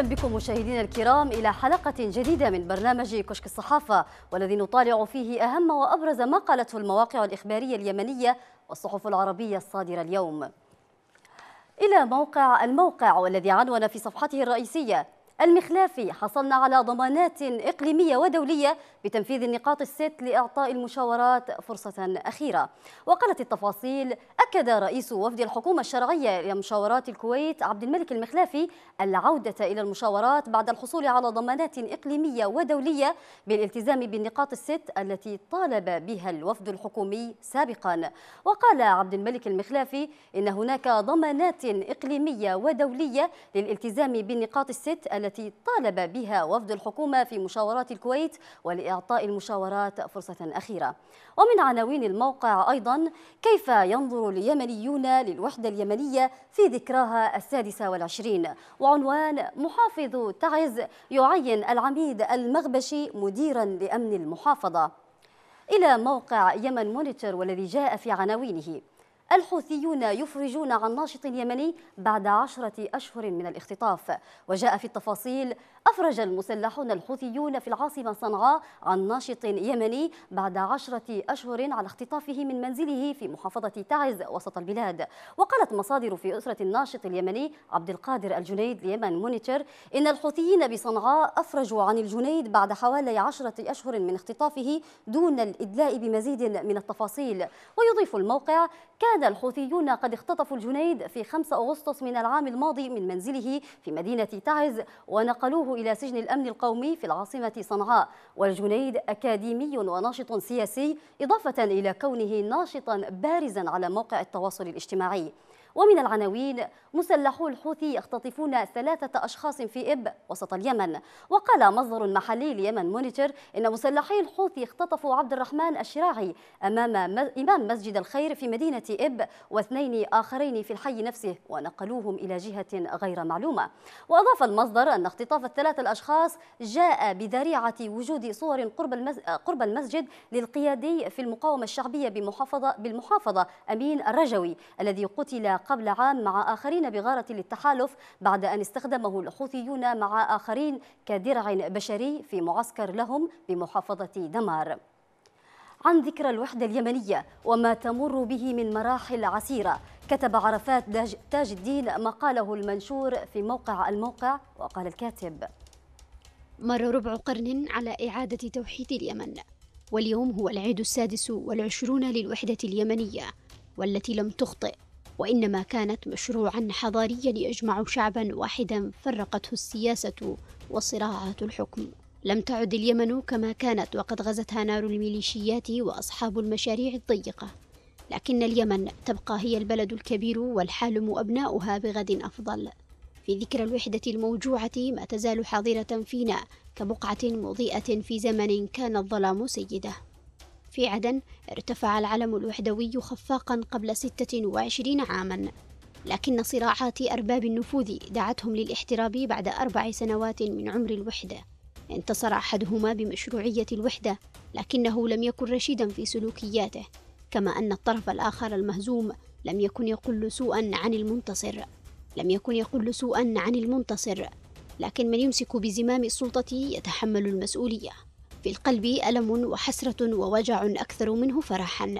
اهلا بكم مشاهدينا الكرام الى حلقه جديده من برنامج كشك الصحافه والذي نطالع فيه اهم وابرز ما قالته المواقع الاخباريه اليمنيه والصحف العربيه الصادره اليوم. الى موقع الموقع والذي عنون في صفحته الرئيسيه المخلافي حصلنا على ضمانات إقليمية ودولية بتنفيذ النقاط الست لإعطاء المشاورات فرصة أخيرة وقالت التفاصيل أكد رئيس وفد الحكومة الشرعية لمشاورات الكويت عبد الملك المخلافي العودة إلى المشاورات بعد الحصول على ضمانات إقليمية ودولية بالالتزام بالنقاط الست التي طالب بها الوفد الحكومي سابقا وقال عبد الملك المخلافي إن هناك ضمانات إقليمية ودولية للالتزام بالنقاط الست التي التي طالب بها وفد الحكومة في مشاورات الكويت ولإعطاء المشاورات فرصة أخيرة ومن عناوين الموقع أيضا كيف ينظر اليمنيون للوحدة اليمنية في ذكراها السادسة والعشرين وعنوان محافظ تعز يعين العميد المغبشي مديرا لأمن المحافظة إلى موقع يمن مونيتور والذي جاء في عناوينه الحوثيون يفرجون عن ناشط يمني بعد عشرة أشهر من الاختطاف وجاء في التفاصيل أفرج المسلحون الحوثيون في العاصمة صنعاء عن ناشط يمني بعد عشرة أشهر على اختطافه من منزله في محافظة تعز وسط البلاد وقالت مصادر في أسرة الناشط اليمني عبد القادر الجنيد ليمن مونيتر إن الحوثيين بصنعاء أفرجوا عن الجنيد بعد حوالي عشرة أشهر من اختطافه دون الإدلاء بمزيد من التفاصيل ويضيف الموقع كان الحوثيون قد اختطفوا الجنيد في 5 أغسطس من العام الماضي من منزله في مدينة تعز ونقلوه إلى سجن الأمن القومي في العاصمة صنعاء والجنيد أكاديمي وناشط سياسي إضافة إلى كونه ناشطا بارزا على موقع التواصل الاجتماعي ومن العناوين مسلحو الحوثي يختطفون ثلاثة أشخاص في إب وسط اليمن وقال مصدر محلي ليمن مونيتور إن مسلحي الحوثي اختطفوا عبد الرحمن الشراعي أمام إمام مسجد الخير في مدينة إب واثنين آخرين في الحي نفسه ونقلوهم إلى جهة غير معلومة وأضاف المصدر أن اختطاف الثلاثة الأشخاص جاء بذريعة وجود صور قرب, قرب المسجد للقيادي في المقاومة الشعبية بمحافظة بالمحافظة أمين الرجوي الذي قتل قبل عام مع آخرين بغارة للتحالف بعد أن استخدمه الحوثيون مع آخرين كدرع بشري في معسكر لهم بمحافظة دمار عن ذكرى الوحدة اليمنية وما تمر به من مراحل عسيرة كتب عرفات تاج الدين مقاله المنشور في موقع الموقع وقال الكاتب مر ربع قرن على إعادة توحيد اليمن واليوم هو العيد السادس والعشرون للوحدة اليمنية والتي لم تخطئ وإنما كانت مشروعا حضاريا يجمع شعبا واحدا فرقته السياسة وصراعات الحكم لم تعد اليمن كما كانت وقد غزتها نار الميليشيات وأصحاب المشاريع الضيقة لكن اليمن تبقى هي البلد الكبير والحالم أبناؤها بغد أفضل في ذكرى الوحدة الموجوعة ما تزال حاضرة فينا كبقعة مضيئة في زمن كان الظلام سيده في عدن ارتفع العلم الوحدوي خفاقا قبل 26 عاما لكن صراعات أرباب النفوذ دعتهم للاحتراب بعد أربع سنوات من عمر الوحدة انتصر أحدهما بمشروعية الوحدة لكنه لم يكن رشيدا في سلوكياته كما أن الطرف الآخر المهزوم لم يكن يقل سوءا عن المنتصر لم يكن يقل سوءا عن المنتصر لكن من يمسك بزمام السلطة يتحمل المسؤولية في القلب ألم وحسرة ووجع أكثر منه فرحا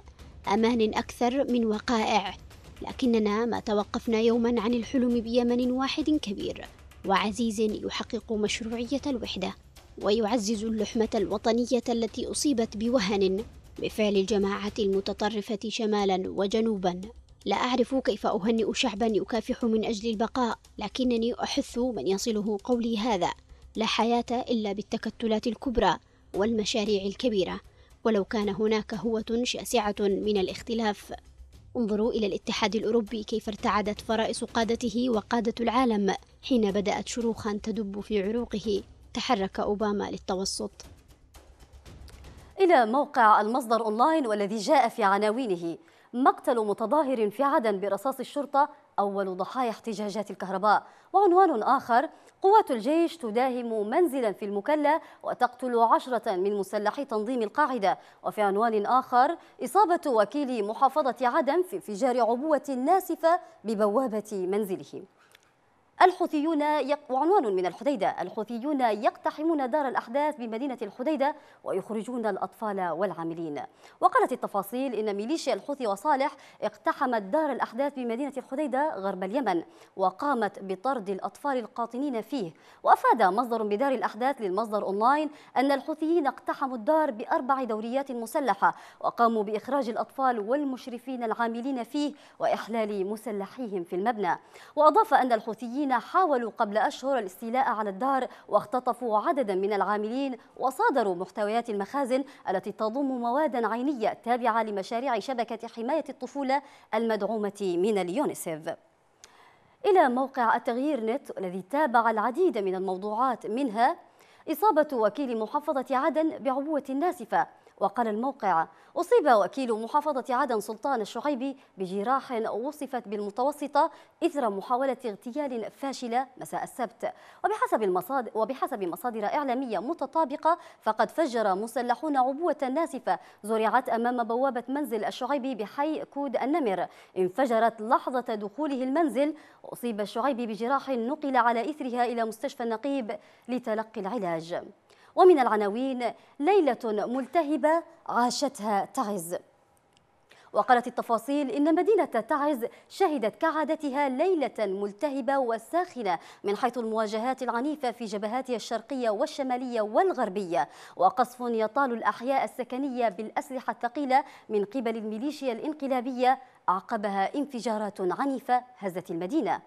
أمان أكثر من وقائع لكننا ما توقفنا يوما عن الحلم بيمن واحد كبير وعزيز يحقق مشروعية الوحدة ويعزز اللحمة الوطنية التي أصيبت بوهن بفعل الجماعات المتطرفة شمالا وجنوبا لا أعرف كيف أهنئ شعبا يكافح من أجل البقاء لكنني أحث من يصله قولي هذا لا حياة إلا بالتكتلات الكبرى والمشاريع الكبيرة ولو كان هناك هوة شاسعة من الاختلاف انظروا إلى الاتحاد الأوروبي كيف ارتعدت فرائس قادته وقادة العالم حين بدأت شروخا تدب في عروقه تحرك أوباما للتوسط إلى موقع المصدر أونلاين والذي جاء في عناوينه مقتل متظاهر في عدن برصاص الشرطة أول ضحايا احتجاجات الكهرباء وعنوان آخر قوات الجيش تداهم منزلا في المكلا وتقتل عشرة من مسلحي تنظيم القاعدة وفي عنوان آخر إصابة وكيل محافظة عدن في انفجار عبوة ناسفة ببوابة منزله الحوثيون يق... وعنوان من الحديدة الحوثيون يقتحمون دار الأحداث بمدينة الحديدة ويخرجون الأطفال والعاملين وقالت التفاصيل إن ميليشيا الحوثي وصالح اقتحمت دار الأحداث بمدينة الحديدة غرب اليمن وقامت بطرد الأطفال القاطنين فيه وأفاد مصدر بدار الأحداث للمصدر أونلاين أن الحوثيين اقتحموا الدار بأربع دوريات مسلحة وقاموا بإخراج الأطفال والمشرفين العاملين فيه وإحلال مسلحيهم في المبنى وأضاف أن الحوثيين الذين حاولوا قبل أشهر الاستيلاء على الدار واختطفوا عددا من العاملين وصادروا محتويات المخازن التي تضم مواد عينية تابعة لمشاريع شبكة حماية الطفولة المدعومة من اليونيسف إلى موقع التغيير نت الذي تابع العديد من الموضوعات منها إصابة وكيل محافظة عدن بعبوة ناسفة وقال الموقع أصيب وكيل محافظة عدن سلطان الشعيبي بجراح وصفت بالمتوسطة إثر محاولة اغتيال فاشلة مساء السبت وبحسب, المصادر وبحسب مصادر إعلامية متطابقة فقد فجر مسلحون عبوة ناسفة زرعت أمام بوابة منزل الشعيبي بحي كود النمر انفجرت لحظة دخوله المنزل أصيب الشعيبي بجراح نقل على إثرها إلى مستشفى النقيب لتلقي العلاج ومن العناوين ليلة ملتهبة عاشتها تعز وقالت التفاصيل إن مدينة تعز شهدت كعادتها ليلة ملتهبة وساخنة من حيث المواجهات العنيفة في جبهاتها الشرقية والشمالية والغربية وقصف يطال الأحياء السكنية بالأسلحة الثقيلة من قبل الميليشيا الانقلابية عقبها انفجارات عنيفة هزت المدينة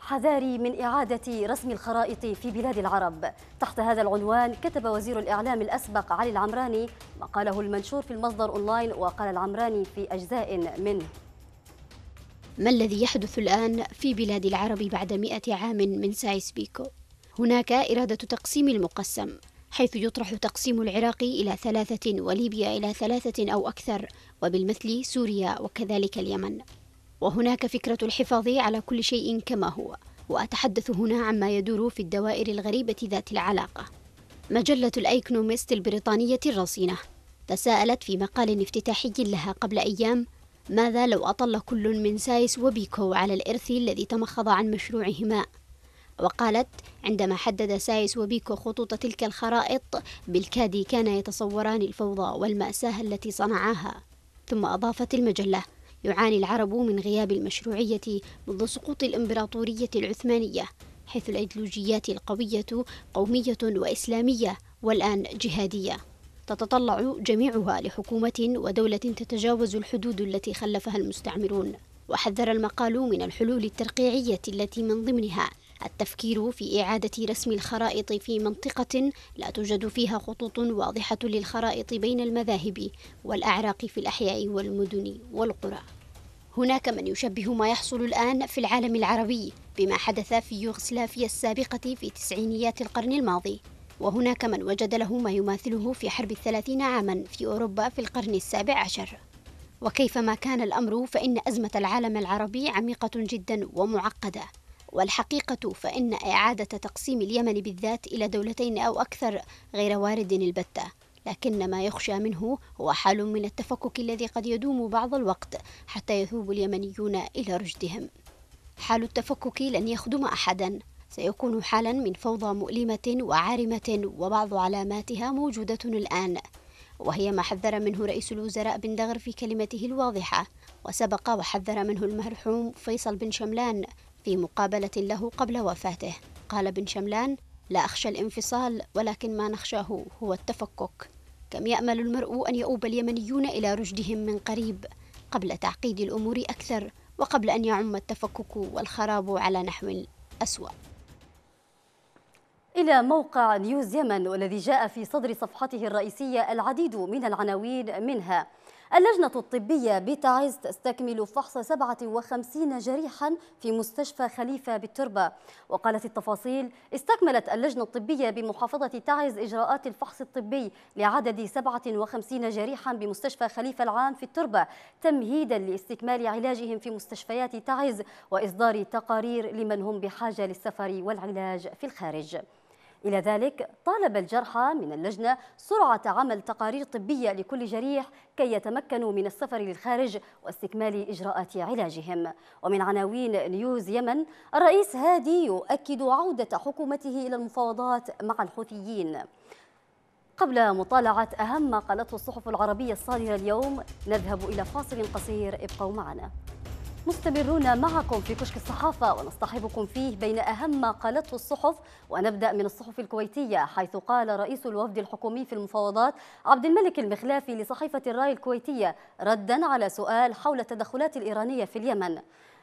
حذاري من إعادة رسم الخرائط في بلاد العرب تحت هذا العنوان كتب وزير الإعلام الأسبق علي العمراني مقاله المنشور في المصدر أونلاين وقال العمراني في أجزاء منه ما الذي يحدث الآن في بلاد العرب بعد مئة عام من سايس بيكو؟ هناك إرادة تقسيم المقسم حيث يطرح تقسيم العراق إلى ثلاثة وليبيا إلى ثلاثة أو أكثر وبالمثل سوريا وكذلك اليمن وهناك فكرة الحفاظ على كل شيء كما هو وأتحدث هنا عما يدور في الدوائر الغريبة ذات العلاقة مجلة الأيكنوميست البريطانية الرصينة تساءلت في مقال افتتاحي لها قبل أيام ماذا لو أطل كل من سايس وبيكو على الإرث الذي تمخض عن مشروعهما وقالت عندما حدد سايس وبيكو خطوط تلك الخرائط بالكاد كان يتصوران الفوضى والمأساة التي صنعاها ثم أضافت المجلة يعاني العرب من غياب المشروعية منذ سقوط الإمبراطورية العثمانية حيث الأيديولوجيات القوية قومية وإسلامية والآن جهادية تتطلع جميعها لحكومة ودولة تتجاوز الحدود التي خلفها المستعمرون وحذر المقال من الحلول الترقيعية التي من ضمنها التفكير في إعادة رسم الخرائط في منطقة لا توجد فيها خطوط واضحة للخرائط بين المذاهب والأعراق في الأحياء والمدن والقرى هناك من يشبه ما يحصل الآن في العالم العربي بما حدث في يوغسلافيا السابقة في تسعينيات القرن الماضي وهناك من وجد له ما يماثله في حرب الثلاثين عاما في أوروبا في القرن السابع عشر وكيفما كان الأمر فإن أزمة العالم العربي عميقة جدا ومعقدة والحقيقة فإن إعادة تقسيم اليمن بالذات إلى دولتين أو أكثر غير وارد البتة لكن ما يخشى منه هو حال من التفكك الذي قد يدوم بعض الوقت حتى يثوب اليمنيون إلى رشدهم حال التفكك لن يخدم أحدا سيكون حالا من فوضى مؤلمة وعارمة وبعض علاماتها موجودة الآن وهي ما حذر منه رئيس الوزراء بن دغر في كلمته الواضحة وسبق وحذر منه المرحوم فيصل بن شملان في مقابلة له قبل وفاته قال بن شملان لا أخشى الانفصال ولكن ما نخشاه هو التفكك كم يأمل المرء أن يؤوب اليمنيون إلى رشدهم من قريب قبل تعقيد الأمور أكثر وقبل أن يعم التفكك والخراب على نحو أسوأ إلى موقع نيوز يمن والذي جاء في صدر صفحته الرئيسية العديد من العناوين منها اللجنة الطبية بتعز تستكمل فحص 57 جريحا في مستشفى خليفة بالتربة وقالت التفاصيل استكملت اللجنة الطبية بمحافظة تعز إجراءات الفحص الطبي لعدد 57 جريحا بمستشفى خليفة العام في التربة تمهيدا لاستكمال علاجهم في مستشفيات تعز وإصدار تقارير لمن هم بحاجة للسفر والعلاج في الخارج إلى ذلك طالب الجرحى من اللجنة سرعة عمل تقارير طبية لكل جريح كي يتمكنوا من السفر للخارج واستكمال إجراءات علاجهم ومن عناوين نيوز يمن الرئيس هادي يؤكد عودة حكومته إلى المفاوضات مع الحوثيين قبل مطالعة أهم ما قالته الصحف العربية الصادرة اليوم نذهب إلى فاصل قصير ابقوا معنا مستمرون معكم في كشك الصحافة ونصطحبكم فيه بين أهم ما قالته الصحف ونبدأ من الصحف الكويتية حيث قال رئيس الوفد الحكومي في المفاوضات عبد الملك المخلافي لصحيفة الراي الكويتية ردا على سؤال حول التدخلات الإيرانية في اليمن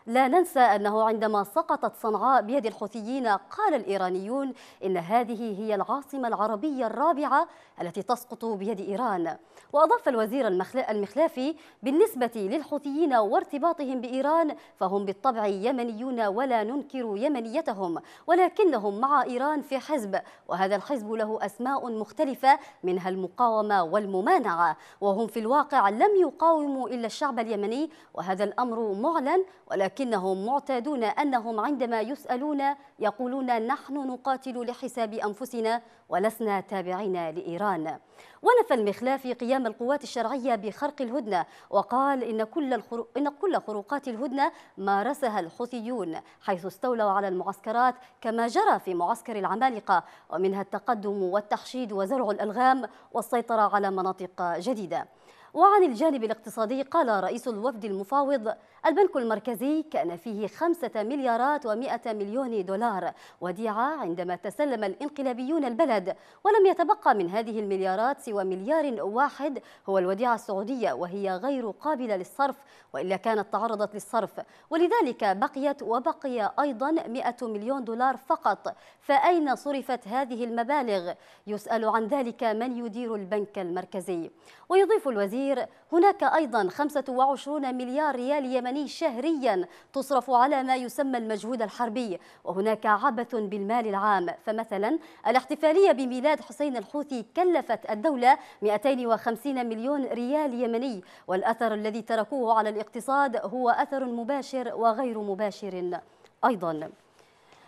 لا ننسى أنه عندما سقطت صنعاء بيد الحوثيين قال الإيرانيون إن هذه هي العاصمة العربية الرابعة التي تسقط بيد إيران وأضاف الوزير المخلافي بالنسبة للحوثيين وارتباطهم بإيران فهم بالطبع يمنيون ولا ننكر يمنيتهم ولكنهم مع إيران في حزب وهذا الحزب له أسماء مختلفة منها المقاومة والممانعة وهم في الواقع لم يقاوموا إلا الشعب اليمني وهذا الأمر معلن ولكن لكنهم معتادون أنهم عندما يسألون يقولون نحن نقاتل لحساب أنفسنا ولسنا تابعين لإيران ونفى المخلاف قيام القوات الشرعية بخرق الهدنة وقال إن كل, الخرو... إن كل خروقات الهدنة مارسها الحوثيون حيث استولوا على المعسكرات كما جرى في معسكر العمالقة ومنها التقدم والتحشيد وزرع الألغام والسيطرة على مناطق جديدة وعن الجانب الاقتصادي قال رئيس الوفد المفاوض البنك المركزي كان فيه خمسة مليارات ومئة مليون دولار وديعة عندما تسلم الانقلابيون البلد ولم يتبقى من هذه المليارات سوى مليار واحد هو الوديعة السعودية وهي غير قابلة للصرف وإلا كانت تعرضت للصرف ولذلك بقيت وبقي أيضا 100 مليون دولار فقط فأين صرفت هذه المبالغ يسأل عن ذلك من يدير البنك المركزي ويضيف الوزير الأخير هناك أيضا 25 مليار ريال يمني شهريا تصرف على ما يسمى المجهود الحربي وهناك عبث بالمال العام فمثلا الاحتفالية بميلاد حسين الحوثي كلفت الدولة 250 مليون ريال يمني والأثر الذي تركوه على الاقتصاد هو أثر مباشر وغير مباشر أيضا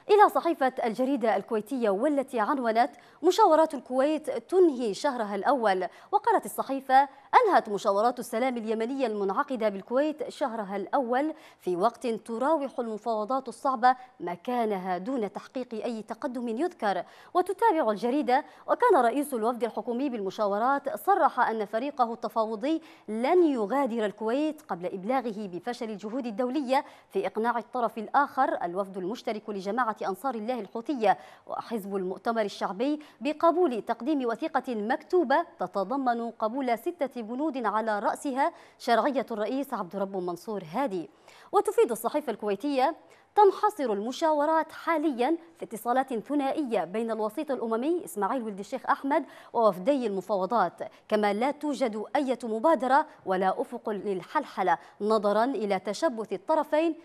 إلى صحيفة الجريدة الكويتية والتي عنونت مشاورات الكويت تنهي شهرها الأول وقالت الصحيفة أنهت مشاورات السلام اليمنية المنعقدة بالكويت شهرها الأول في وقت تراوح المفاوضات الصعبة مكانها دون تحقيق أي تقدم يذكر وتتابع الجريدة وكان رئيس الوفد الحكومي بالمشاورات صرح أن فريقه التفاوضي لن يغادر الكويت قبل إبلاغه بفشل الجهود الدولية في إقناع الطرف الآخر الوفد المشترك لجماعة أنصار الله الحوثية وحزب المؤتمر الشعبي بقبول تقديم وثيقة مكتوبة تتضمن قبول ستة بنود على رأسها شرعية الرئيس عبد رب منصور هادي وتفيد الصحيفة الكويتية تنحصر المشاورات حاليا في اتصالات ثنائية بين الوسيط الأممي إسماعيل ولد الشيخ أحمد ووفدي المفاوضات كما لا توجد أي مبادرة ولا أفق للحلحلة نظرا إلى تشبث الطرفين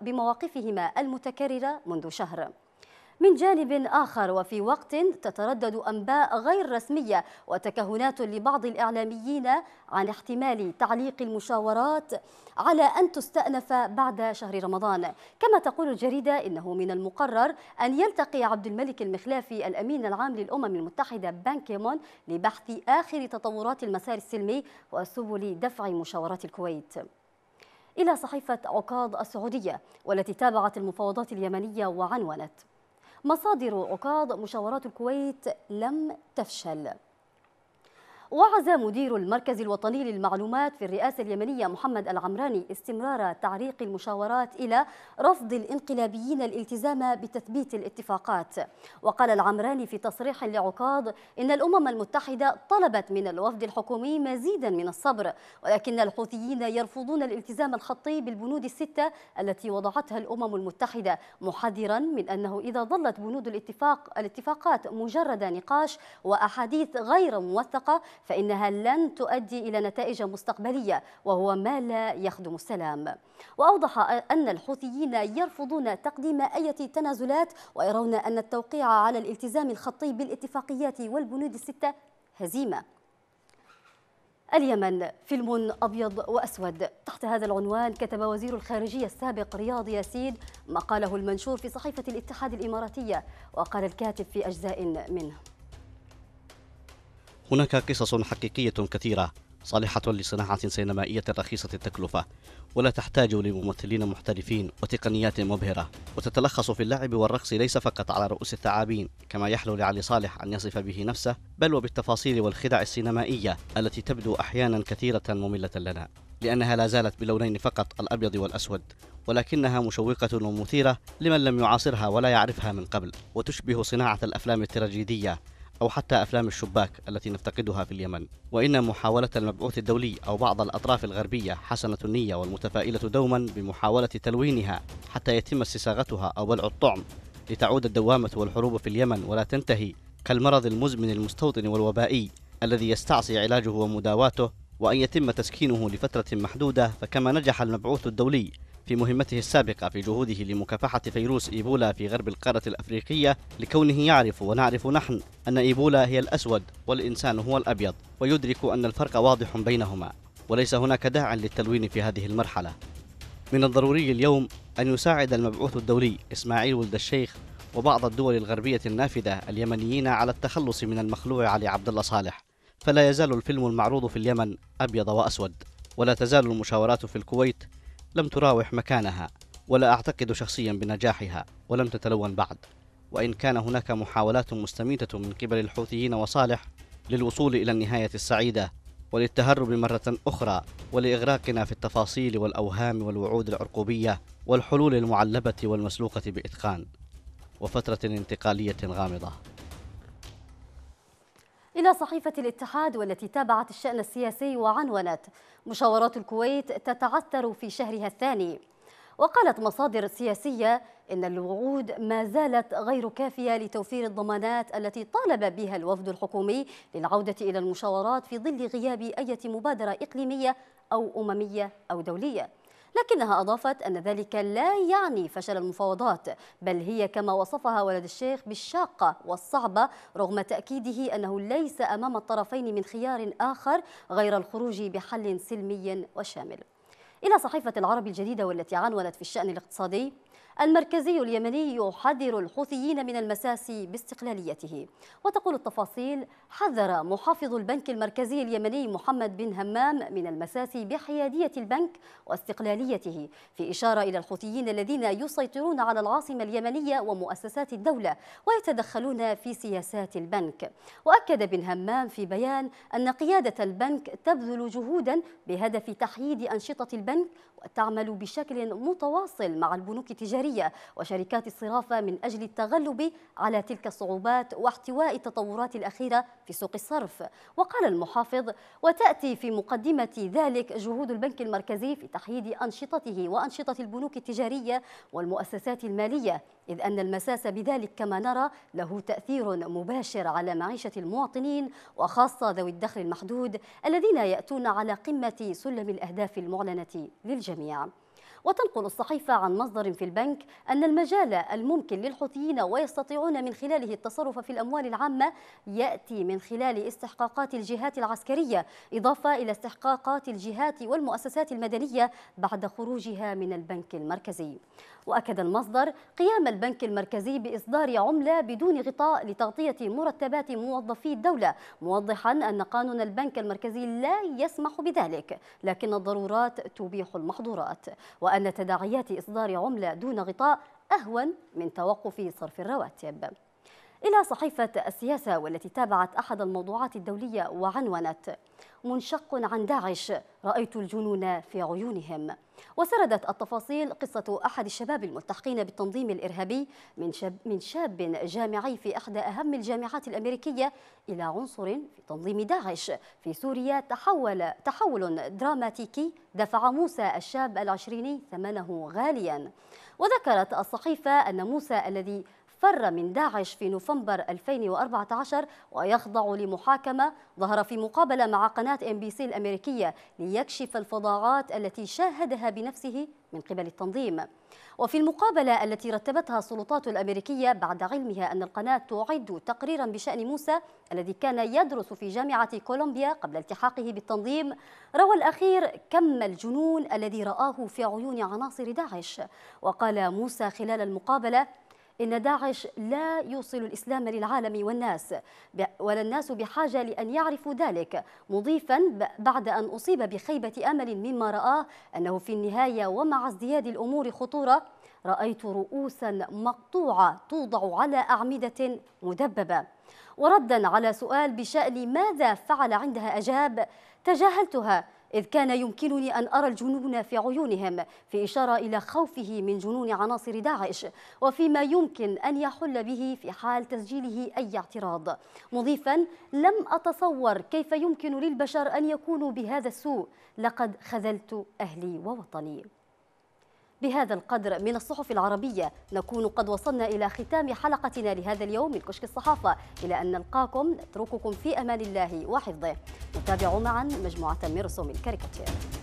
بمواقفهما المتكررة منذ شهر من جانب آخر وفي وقت تتردد أنباء غير رسمية وتكهنات لبعض الإعلاميين عن احتمال تعليق المشاورات على أن تستأنف بعد شهر رمضان كما تقول الجريدة إنه من المقرر أن يلتقي عبد الملك المخلافي الأمين العام للأمم المتحدة بانكيمون لبحث آخر تطورات المسار السلمي وسبل دفع مشاورات الكويت إلى صحيفة عكاظ السعودية والتي تابعت المفاوضات اليمنية وعنونت مصادر عقاد مشاورات الكويت لم تفشل وعز مدير المركز الوطني للمعلومات في الرئاسة اليمنية محمد العمراني استمرار تعريق المشاورات إلى رفض الانقلابيين الالتزام بتثبيت الاتفاقات وقال العمراني في تصريح لعكاظ إن الأمم المتحدة طلبت من الوفد الحكومي مزيدا من الصبر ولكن الحوثيين يرفضون الالتزام الخطي بالبنود الستة التي وضعتها الأمم المتحدة محذرا من أنه إذا ظلت بنود الاتفاق الاتفاقات مجرد نقاش وأحاديث غير موثقة فإنها لن تؤدي إلى نتائج مستقبلية وهو ما لا يخدم السلام وأوضح أن الحوثيين يرفضون تقديم أي تنازلات ويرون أن التوقيع على الالتزام الخطي بالاتفاقيات والبنود الستة هزيمة اليمن فيلم أبيض وأسود تحت هذا العنوان كتب وزير الخارجية السابق رياض ياسين مقاله المنشور في صحيفة الاتحاد الإماراتية وقال الكاتب في أجزاء منه هناك قصص حقيقية كثيرة صالحة لصناعة سينمائية رخيصة التكلفة ولا تحتاج لممثلين محترفين وتقنيات مبهرة وتتلخص في اللعب والرقص ليس فقط على رؤوس الثعابين كما يحلو لعلي صالح أن يصف به نفسه بل وبالتفاصيل والخدع السينمائية التي تبدو أحيانا كثيرة مملة لنا لأنها لا زالت بلونين فقط الأبيض والأسود ولكنها مشوقة ومثيرة لمن لم يعاصرها ولا يعرفها من قبل وتشبه صناعة الأفلام التراجيدية أو حتى أفلام الشباك التي نفتقدها في اليمن وإن محاولة المبعوث الدولي أو بعض الأطراف الغربية حسنة النية والمتفائلة دوما بمحاولة تلوينها حتى يتم استساغتها أو بلع الطعم لتعود الدوامة والحروب في اليمن ولا تنتهي كالمرض المزمن المستوطن والوبائي الذي يستعصي علاجه ومداواته وأن يتم تسكينه لفترة محدودة فكما نجح المبعوث الدولي في مهمته السابقة في جهوده لمكافحة فيروس إيبولا في غرب القارة الأفريقية لكونه يعرف ونعرف نحن أن إيبولا هي الأسود والإنسان هو الأبيض ويدرك أن الفرق واضح بينهما وليس هناك داع للتلوين في هذه المرحلة من الضروري اليوم أن يساعد المبعوث الدولي إسماعيل ولد الشيخ وبعض الدول الغربية النافذة اليمنيين على التخلص من المخلوع علي عبد الله صالح فلا يزال الفيلم المعروض في اليمن أبيض وأسود ولا تزال المشاورات في الكويت لم تراوح مكانها ولا أعتقد شخصيا بنجاحها ولم تتلون بعد وإن كان هناك محاولات مستميتة من قبل الحوثيين وصالح للوصول إلى النهاية السعيدة وللتهرب مرة أخرى ولإغراقنا في التفاصيل والأوهام والوعود العرقوبية والحلول المعلبة والمسلوقة بإتقان وفترة انتقالية غامضة إلى صحيفة الاتحاد والتي تابعت الشأن السياسي وعنونت مشاورات الكويت تتعثر في شهرها الثاني وقالت مصادر سياسية إن الوعود ما زالت غير كافية لتوفير الضمانات التي طالب بها الوفد الحكومي للعودة إلى المشاورات في ظل غياب أي مبادرة إقليمية أو أممية أو دولية لكنها أضافت أن ذلك لا يعني فشل المفاوضات بل هي كما وصفها ولد الشيخ بالشاقة والصعبة رغم تأكيده أنه ليس أمام الطرفين من خيار آخر غير الخروج بحل سلمي وشامل إلى صحيفة العرب الجديدة والتي عنونت في الشأن الاقتصادي المركزي اليمني يحذر الحوثيين من المساس باستقلاليته وتقول التفاصيل حذر محافظ البنك المركزي اليمني محمد بن همام من المساس بحيادية البنك واستقلاليته في إشارة إلى الحوثيين الذين يسيطرون على العاصمة اليمنية ومؤسسات الدولة ويتدخلون في سياسات البنك وأكد بن همام في بيان أن قيادة البنك تبذل جهودا بهدف تحييد أنشطة البنك وتعمل بشكل متواصل مع البنوك التجارية الدولية وشركات الصرافة من أجل التغلب على تلك الصعوبات واحتواء التطورات الأخيرة في سوق الصرف وقال المحافظ وتأتي في مقدمة ذلك جهود البنك المركزي في تحييد أنشطته وأنشطة البنوك التجارية والمؤسسات المالية إذ أن المساس بذلك كما نرى له تأثير مباشر على معيشة المواطنين وخاصة ذوي الدخل المحدود الذين يأتون على قمة سلم الأهداف المعلنة للجميع وتنقل الصحيفة عن مصدر في البنك أن المجال الممكن للحوثيين ويستطيعون من خلاله التصرف في الأموال العامة يأتي من خلال استحقاقات الجهات العسكرية إضافة إلى استحقاقات الجهات والمؤسسات المدنية بعد خروجها من البنك المركزي وأكد المصدر قيام البنك المركزي بإصدار عملة بدون غطاء لتغطية مرتبات موظفي الدولة موضحا أن قانون البنك المركزي لا يسمح بذلك لكن الضرورات تبيح المحظورات وأن تداعيات إصدار عملة دون غطاء أهون من توقف صرف الرواتب إلى صحيفة السياسة والتي تابعت أحد الموضوعات الدولية وعنونت منشق عن داعش رأيت الجنون في عيونهم وسردت التفاصيل قصة أحد الشباب الملتحقين بالتنظيم الإرهابي من شاب, من شاب جامعي في إحدى أهم الجامعات الأمريكية إلى عنصر في تنظيم داعش في سوريا تحول تحول دراماتيكي دفع موسى الشاب العشريني ثمنه غاليا وذكرت الصحيفة أن موسى الذي فر من داعش في نوفمبر 2014 ويخضع لمحاكمة ظهر في مقابلة مع قناة ام بي سي الأمريكية ليكشف الفظاعات التي شاهدها بنفسه من قبل التنظيم وفي المقابلة التي رتبتها السلطات الأمريكية بعد علمها أن القناة تعد تقريرا بشأن موسى الذي كان يدرس في جامعة كولومبيا قبل التحاقه بالتنظيم روى الأخير كم الجنون الذي رآه في عيون عناصر داعش وقال موسى خلال المقابلة إن داعش لا يوصل الإسلام للعالم والناس ولا الناس بحاجة لأن يعرفوا ذلك مضيفا بعد أن أصيب بخيبة أمل مما رآه أنه في النهاية ومع ازدياد الأمور خطورة رأيت رؤوسا مقطوعة توضع على أعمدة مدببة وردا على سؤال بشأن ماذا فعل عندها أجاب تجاهلتها إذ كان يمكنني أن أرى الجنون في عيونهم في إشارة إلى خوفه من جنون عناصر داعش وفيما يمكن أن يحل به في حال تسجيله أي اعتراض مضيفا لم أتصور كيف يمكن للبشر أن يكونوا بهذا السوء لقد خذلت أهلي ووطني بهذا القدر من الصحف العربية نكون قد وصلنا إلى ختام حلقتنا لهذا اليوم من كشك الصحافة إلى أن نلقاكم نترككم في أمان الله وحفظه نتابع معا مجموعة من رسوم الكاريكاتير